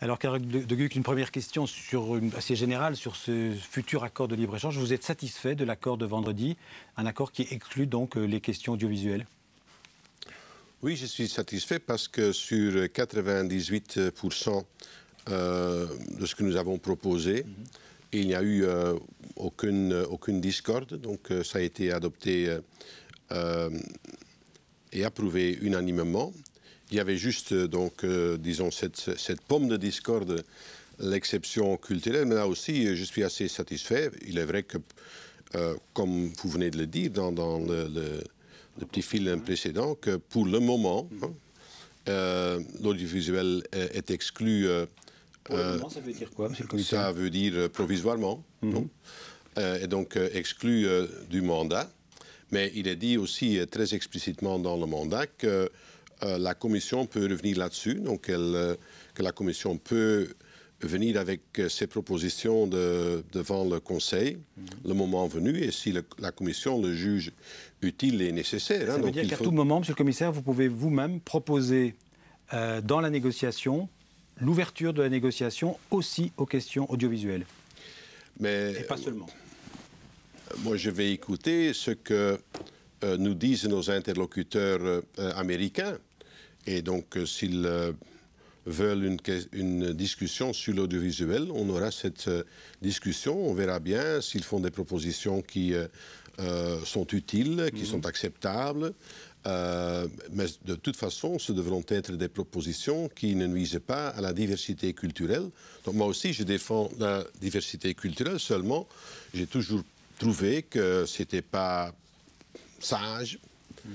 Alors, Carole de Guc, une première question sur, assez générale sur ce futur accord de libre-échange. Vous êtes satisfait de l'accord de vendredi, un accord qui exclut donc euh, les questions audiovisuelles Oui, je suis satisfait parce que sur 98% euh, de ce que nous avons proposé, il n'y a eu euh, aucune, aucune discorde. Donc, ça a été adopté et approuvé unanimement. Il y avait juste, euh, donc, euh, disons, cette, pomme de discorde, l'exception culturelle, mais là aussi, euh, je suis assez satisfait. Il est vrai que, comme vous venez de le dire dans, le, petit film mhm. précédent, que pour le moment, mhm. hein, l'audiovisuel est, exclu. Pour le moment, ça veut dire quoi, le commissaire Ça veut dire provisoirement, mhm. et donc exclu du mandat. Mais il est dit aussi très explicitement dans le mandat que euh, la Commission peut revenir là-dessus, donc euh, que la Commission peut venir avec euh, ses propositions devant le Conseil, le moment venu, et si la Commission le juge utile et nécessaire. Hein, Ça veut dire qu'à tout moment, Monsieur le Commissaire, vous pouvez vous-même proposer dans la négociation l'ouverture de la négociation aussi aux questions audiovisuelles. Mais, pas seulement. moi, je vais écouter ce que nous disent nos interlocuteurs américains et donc, euh, s'ils euh, veulent une, une, discussion sur l'audiovisuel, on aura cette euh, discussion. On verra bien s'ils font des propositions qui sont utiles, qui mhm. sont acceptables. mais de toute façon, ce devront être des propositions qui ne nuisent pas à la diversité culturelle. Donc moi aussi, je défends la diversité culturelle, seulement j'ai toujours trouvé que ce n'était pas sage. Mhm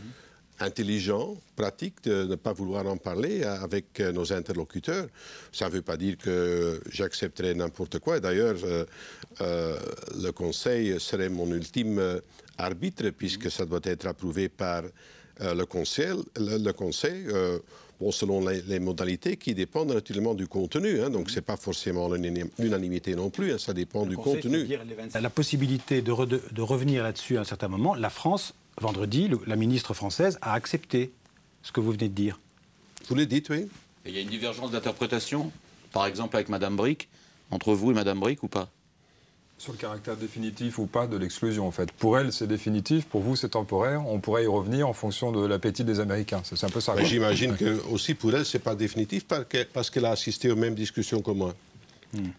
intelligent, pratique de ne pas vouloir en parler avec euh, nos interlocuteurs. Ça ne veut pas dire que j'accepterai n'importe quoi. D'ailleurs, euh, euh, le Conseil serait mon ultime arbitre puisque ça doit être approuvé par le Conseil. Le, conseil bon, selon les, modalités qui dépendent naturellement du contenu. Hein. donc, ce n'est pas forcément l'unanimité non plus, hein. ça dépend du contenu. La possibilité de, de revenir là-dessus à un certain moment, la France vendredi, la ministre française a accepté ce que vous venez de dire. Vous l'avez dit, oui. il y a une divergence d'interprétation, par exemple avec Madame Brick, entre vous et Madame Brick ou pas sur le caractère définitif ou pas de l'exclusion, en fait. Pour elle, c'est définitif, pour vous, c'est temporaire. On pourrait y revenir en fonction de l'appétit des Américains. C'est un peu ça. J'imagine que aussi pour elle, c'est pas définitif parce qu'elle a assisté aux mêmes discussions que moi. Hmm.